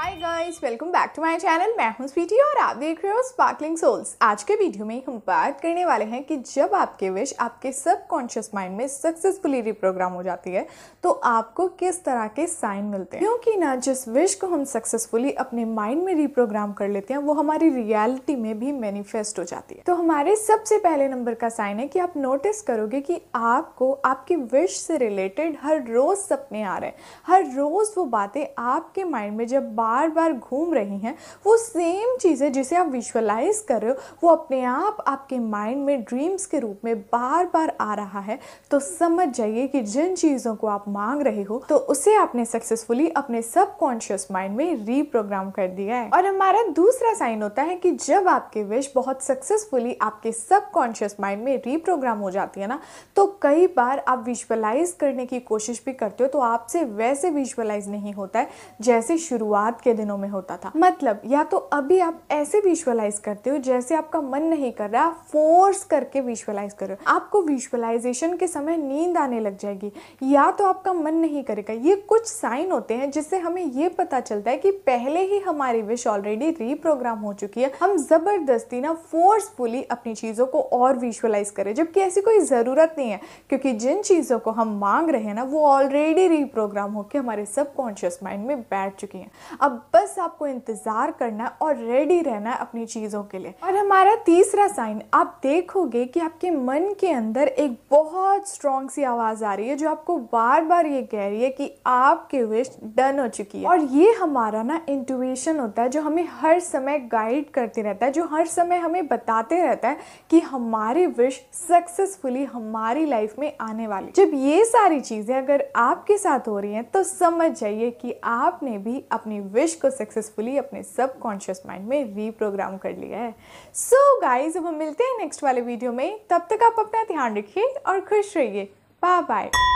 hi guys welcome back to my channel मैं हूं स्वीटी और आप देख रहे हो स्पार्कलिंग सोल्स आज के वीडियो में हम बात करने वाले हैं कि जब आपके विश आपके सब कॉन्शियस माइंड में सक्सेसफुली रिप्रोग्राम हो जाती है तो आपको किस तरह के साइन मिलते हैं क्योंकि ना जिस विश को हम सक्सेसफुली अपने माइंड में रिप्रोग्राम कर लेते हैं वो हमारी रियलिटी में भी मैनिफेस्ट हो जाती है तो हमारे सबसे पहले नंबर का साइन है कि आप नोटिस करोगे कि आपको आपके विश से रिलेटेड हर रोज सपने आ रहे हैं हर रोज वो बातें आपके माइंड में जब बार बार घूम रही हैं वो सेम चीज़ें जिसे आप विजुअलाइज कर रहे हो वो अपने आप आपके माइंड में ड्रीम्स के रूप में बार बार आ रहा है तो समझ जाइए कि जिन चीज़ों को आप मांग रहे हो तो उसे आपने सक्सेसफुली अपने सबकॉन्शियस माइंड में रीप्रोग्राम कर दिया है और हमारा दूसरा साइन होता है कि जब आपकी विश बहुत सक्सेसफुली आपके सबकॉन्शियस माइंड में रीप्रोग्राम हो जाती है ना तो कई बार आप विजुअलाइज करने की कोशिश भी करते हो तो आपसे वैसे विजुअलाइज नहीं होता है जैसे शुरुआत के दिनों में होता था मतलब या तो अभी आप ऐसे विजुअलाइज करते हो जैसे आपका मन नहीं कर रहा फोर्स करके विजुअलाइज करो आपको विजुअलाइजेशन के समय नींद आने लग जाएगी या तो आपका मन नहीं करेगा ये कुछ साइन होते हैं जिससे हमें ये पता चलता है कि पहले ही हमारी विश ऑलरेडी रीप्रोग्राम हो चुकी है हम जबरदस्ती ना फोर्सफुली अपनी चीज़ों को और विजुअलाइज करें जबकि ऐसी कोई ज़रूरत नहीं है क्योंकि जिन चीज़ों को हम मांग रहे हैं ना वो ऑलरेडी रीप्रोग्राम होकर हमारे सबकॉन्शियस माइंड में बैठ चुकी हैं अब अब बस आपको इंतज़ार करना है और रेडी रहना है अपनी चीज़ों के लिए और हमारा तीसरा साइन आप देखोगे कि आपके मन के अंदर एक बहुत स्ट्रॉन्ग सी आवाज़ आ रही है जो आपको बार बार ये कह रही है कि आपके विश डन हो चुकी है और ये हमारा ना इंटुएशन होता है जो हमें हर समय गाइड करते रहता है जो हर समय हमें बताते रहता है कि हमारे विश सक्सेसफुली हमारी लाइफ में आने वाली जब ये सारी चीज़ें अगर आपके साथ हो रही हैं तो समझ जाइए कि आपने भी अपनी विश विश को सक्सेसफुली अपने सब कॉन्शियस माइंड में रीप्रोग्राम कर लिया है सो so गाइज अब हम मिलते हैं नेक्स्ट वाले वीडियो में तब तक आप अपना ध्यान रखिए और खुश रहिए बाय बाय